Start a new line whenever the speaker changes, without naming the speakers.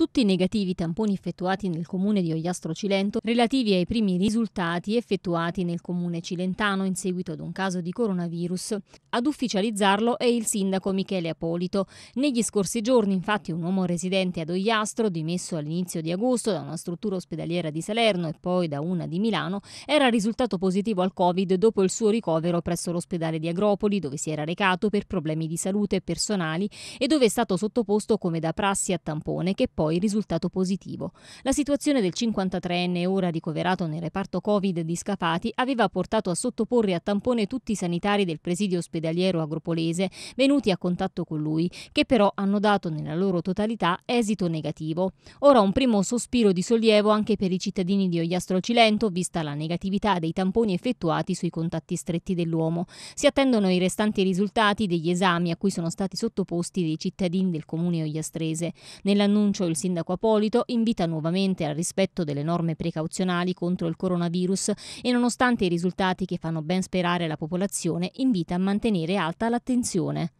tutti i negativi tamponi effettuati nel comune di Ogliastro Cilento relativi ai primi risultati effettuati nel comune cilentano in seguito ad un caso di coronavirus. Ad ufficializzarlo è il sindaco Michele Apolito. Negli scorsi giorni infatti un uomo residente ad Ogliastro, dimesso all'inizio di agosto da una struttura ospedaliera di Salerno e poi da una di Milano, era risultato positivo al Covid dopo il suo ricovero presso l'ospedale di Agropoli dove si era recato per problemi di salute personali e dove è stato sottoposto come da prassi a tampone che poi poi risultato positivo. La situazione del 53enne ora ricoverato nel reparto Covid di Scapati aveva portato a sottoporre a tampone tutti i sanitari del presidio ospedaliero agropolese venuti a contatto con lui, che però hanno dato nella loro totalità esito negativo. Ora un primo sospiro di sollievo anche per i cittadini di Ogliastro Cilento, vista la negatività dei tamponi effettuati sui contatti stretti dell'uomo. Si attendono i restanti risultati degli esami a cui sono stati sottoposti dei cittadini del comune ogliastrese. Nell'annuncio il sindaco Apolito invita nuovamente al rispetto delle norme precauzionali contro il coronavirus e nonostante i risultati che fanno ben sperare la popolazione, invita a mantenere alta l'attenzione.